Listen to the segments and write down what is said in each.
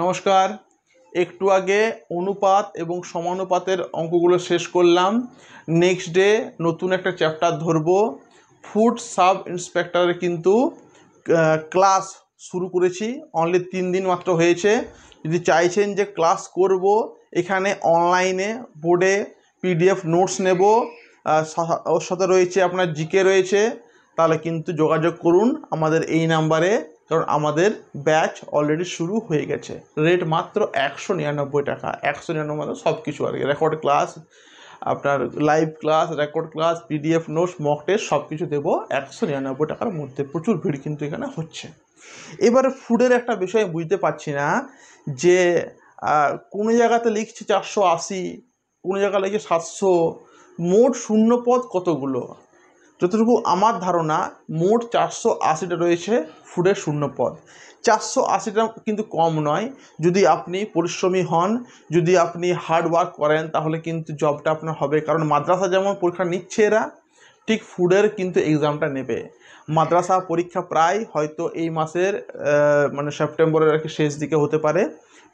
নমস্কার একটু আগে অনুপাত এবং সমানুপাতের অঙ্কগুলো শেষ করলাম নেক্সট ডে নতুন একটা চ্যাপ্টার ধরব ফুড সাব ইন্সপেক্টরের কিন্তু ক্লাস শুরু করেছি অনলি তিন দিন মাত্র হয়েছে যদি চাইছেন যে ক্লাস করব এখানে অনলাইনে বোর্ডে পিডিএফ নোটস নেব ওর সাথে রয়েছে আপনার জিকে রয়েছে তাহলে কিন্তু যোগাযোগ করুন আমাদের এই নাম্বারে কারণ আমাদের ব্যাচ অলরেডি শুরু হয়ে গেছে রেট মাত্র একশো নিরানব্বই টাকা একশো নিরানব্বই মানে সব কিছু আর কি রেকর্ড ক্লাস আপনার live class record class PDF notes mock test সব কিছু দেবো একশো নিরানব্বই টাকার মধ্যে প্রচুর ভিড় কিন্তু এখানে হচ্ছে এবারে ফুডের একটা বিষয় বুঝতে পারছি না যে কোনো জায়গাতে লিখছে চারশো আশি কোনো জায়গা লিখছে সাতশো মোট শূন্য পদ কতগুলো যতটুকু আমার ধারণা মোট চারশো আশিটা রয়েছে ফুডের শূন্যপদ চারশো আশিটা কিন্তু কম নয় যদি আপনি পরিশ্রমী হন যদি আপনি হার্ড ওয়ার্ক করেন তাহলে কিন্তু জবটা আপনার হবে কারণ মাদ্রাসা যেমন পরীক্ষা নিচ্ছে এরা ঠিক ফুডের কিন্তু এক্সামটা নেবে মাদ্রাসা পরীক্ষা প্রায় হয়তো এই মাসের মানে সেপ্টেম্বরের আর কি শেষ দিকে হতে পারে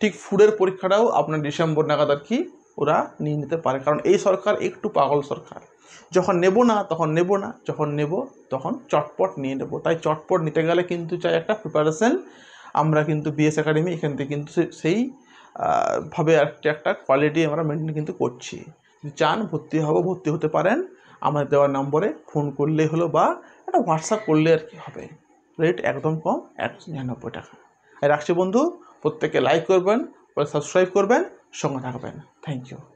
ঠিক ফুডের পরীক্ষাটাও আপনার ডিসেম্বর নাগাদ আর কি ওরা নিয়ে নিতে পারে কারণ এই সরকার একটু পাগল সরকার যখন নেব না তখন নেব না যখন নেব তখন চটপট নিয়ে নেব তাই চটপট নিতে গেলে কিন্তু চাই একটা প্রিপারেশান আমরা কিন্তু বিএস একাডেমি এখান থেকে কিন্তু সেই ভাবে একটা একটা কোয়ালিটি আমরা মেনটেন কিন্তু করছি যদি চান ভর্তি হবো ভর্তি হতে পারেন আমার দেওয়ার নম্বরে ফোন করলেই হলো বা একটা হোয়াটসঅ্যাপ করলে আর কি হবে রেট একদম কম একশো নিরানব্বই টাকা আর রাখছি বন্ধু প্রত্যেকে লাইক করবেন সাবস্ক্রাইব করবেন সঙ্গে থাকবেন থ্যাংক ইউ